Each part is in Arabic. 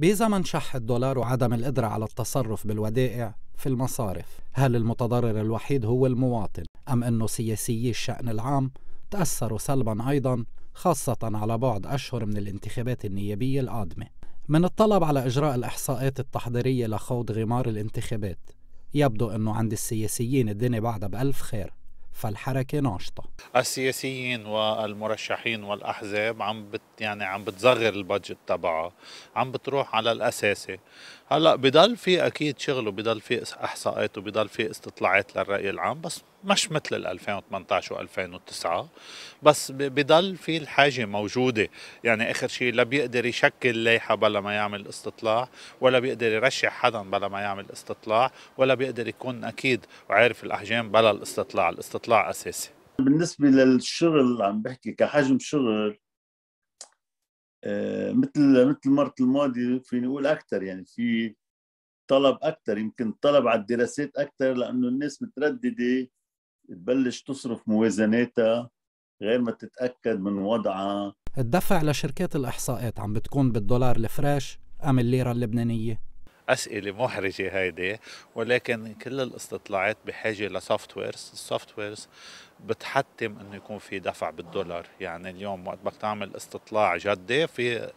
بزمن شح الدولار وعدم القدرة على التصرف بالودائع في المصارف هل المتضرر الوحيد هو المواطن أم أنه سياسيي الشأن العام تأثروا سلبا أيضا خاصة على بعد أشهر من الانتخابات النيابية القادمة من الطلب على إجراء الإحصاءات التحضيرية لخوض غمار الانتخابات يبدو أنه عند السياسيين الدنيا بعدها بألف خير فالحركة ناشطة السياسيين والمرشحين والأحزاب عم بت يعني عم بتصغر البادجت تبعها عم بتروح على الأساسي هلا بضل في أكيد شغله بضل في إحصاءات وبضل في استطلاعات للرأي العام بس مش مثل 2018 و2009 بس بضل في الحاجة موجودة يعني آخر شيء لا بيقدر يشكل لائحة بلا ما يعمل استطلاع ولا بيقدر يرشح حدا بلا ما يعمل استطلاع ولا بيقدر يكون أكيد وعارف الأحجام بلا الاستطلاع الاستطلاع أساسي بالنسبة للشغل عم بحكي كحجم شغل آه، مثل مثل المرة الماضية فيني أقول أكثر يعني في طلب أكثر يمكن طلب على الدراسات أكثر لأنه الناس مترددة تبلش تصرف موازناتها غير ما تتاكد من وضعها الدفع لشركات الاحصاءات عم بتكون بالدولار الفريش ام الليره اللبنانيه اسئله محرجه هيدي ولكن كل الاستطلاعات بحاجه لسوفت ويرز السوفت ويرز بتحتم انه يكون في دفع بالدولار يعني اليوم وقت بدك تعمل استطلاع جدي في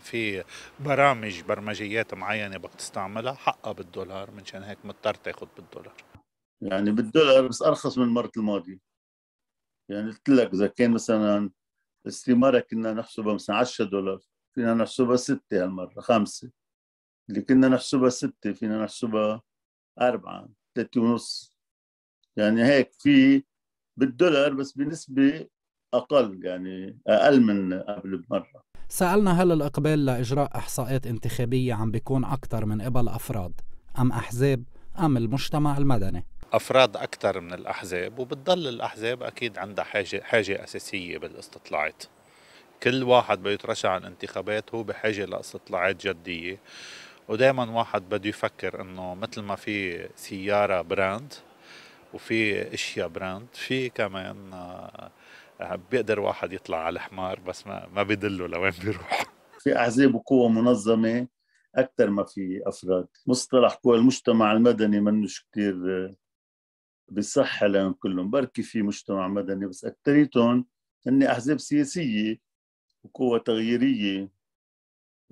في برامج برمجيات معينه بدك تستعملها حقها بالدولار منشان هيك مضطر تاخذ بالدولار يعني بالدولار بس ارخص من المره الماضيه يعني قلت لك اذا كان مثلا استماره كنا نحسبها مثلا 10 دولار فينا نحسبها 6 هالمره 5 اللي كنا نحسبها 6 فينا نحسبها 4 3 ونص يعني هيك في بالدولار بس بنسبه اقل يعني اقل من قبل بمره سالنا هل الاقبال لاجراء احصاءات انتخابيه عم بيكون اكثر من قبل افراد ام احزاب ام المجتمع المدني افراد اكثر من الاحزاب وبتضل الاحزاب اكيد عندها حاجه حاجه اساسيه بالاستطلاعات كل واحد بده يترشح عن انتخابات هو بحاجه لاستطلاعات جديه ودائما واحد بده يفكر انه مثل ما في سياره براند وفي اشياء براند في كمان آه، بيقدر واحد يطلع على الحمار بس ما ما بيدله لوين بيروح في احزاب وقوى منظمه اكثر ما في افراد مصطلح قوى المجتمع المدني منش كثير آه، بصح لهم كلهم بركي في مجتمع مدني بس اكثريتهم هن احزاب سياسيه وقوى تغييريه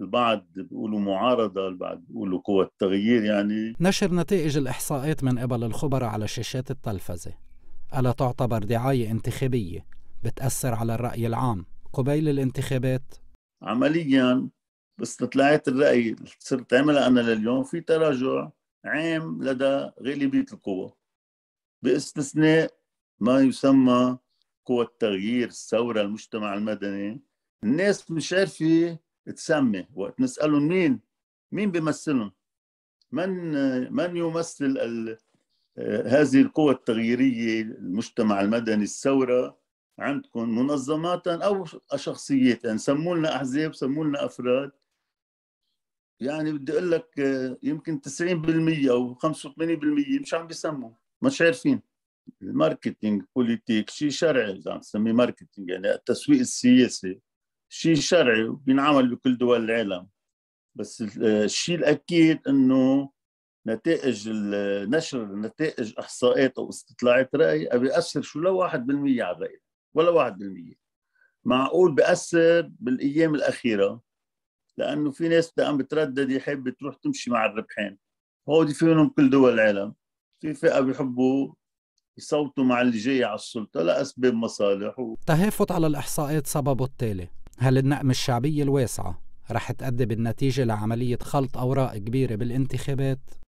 البعض بيقولوا معارضة البعض بيقولوا قوة التغيير يعني نشر نتائج الإحصاءات من قبل الخبراء على شاشات التلفزة ألا تعتبر دعاية انتخابية بتأثر على الرأي العام قبيل الانتخابات عمليا باستطلاعات الرأي صرت عملها أنا لليوم في تراجع عام لدى غالبية القوى باستثناء ما يسمى قوى التغيير الثورة المجتمع المدني الناس مش عارفة تسمي وقت نسألهم مين مين بيمثلهم من من يمثل هذه القوى التغييرية المجتمع المدني الثورة عندكم منظمات أو شخصيات يعني سموا لنا أحزاب سموا لنا أفراد يعني بدي أقول لك يمكن 90% أو 85% مش عم بيسموا مش عارفين الماركتينج بوليتيك شيء شرعي اذا نسمي ماركتينج يعني التسويق السياسي شيء شرعي وبينعمل بكل دول العالم بس الشيء الاكيد انه نتائج النشر نتائج احصاءات او استطلاعات راي بياثر شو لو 1% على الراي ولا 1% معقول بياثر بالايام الاخيره لانه في ناس عم بتردد حابه تروح تمشي مع الربحان هودي فيهم كل دول العالم في فئه بيحبوا يصوتوا مع اللي جاي على السلطه لاسباب مصالح و... تهافت على الاحصائيات سببه التالي هل النقمه الشعبيه الواسعه رح تأدي بالنتيجة لعملية خلط أوراق كبيرة بالانتخابات